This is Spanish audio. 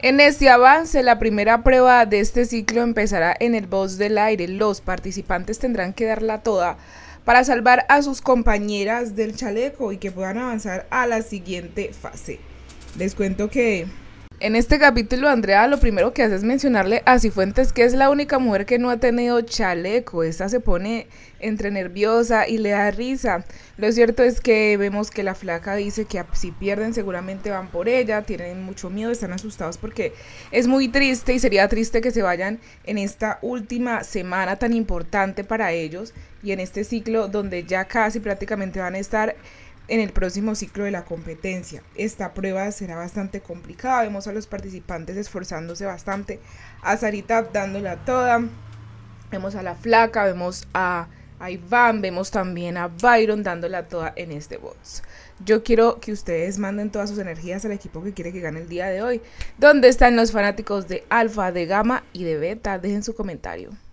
En este avance, la primera prueba de este ciclo empezará en el Voz del Aire. Los participantes tendrán que darla toda para salvar a sus compañeras del chaleco y que puedan avanzar a la siguiente fase. Les cuento que en este capítulo, Andrea, lo primero que hace es mencionarle a Cifuentes que es la única mujer que no ha tenido chaleco. Esta se pone entre nerviosa y le da risa. Lo cierto es que vemos que la flaca dice que si pierden seguramente van por ella, tienen mucho miedo, están asustados porque es muy triste y sería triste que se vayan en esta última semana tan importante para ellos y en este ciclo donde ya casi prácticamente van a estar en el próximo ciclo de la competencia. Esta prueba será bastante complicada, vemos a los participantes esforzándose bastante, a Sarita dándola toda, vemos a la flaca, vemos a, Iván, vemos también a Byron dándola toda en este bots. Yo quiero que ustedes manden todas sus energías al equipo que quiere que gane el día de hoy. ¿Dónde están los fanáticos de Alfa, de Gamma y de Beta? Dejen su comentario.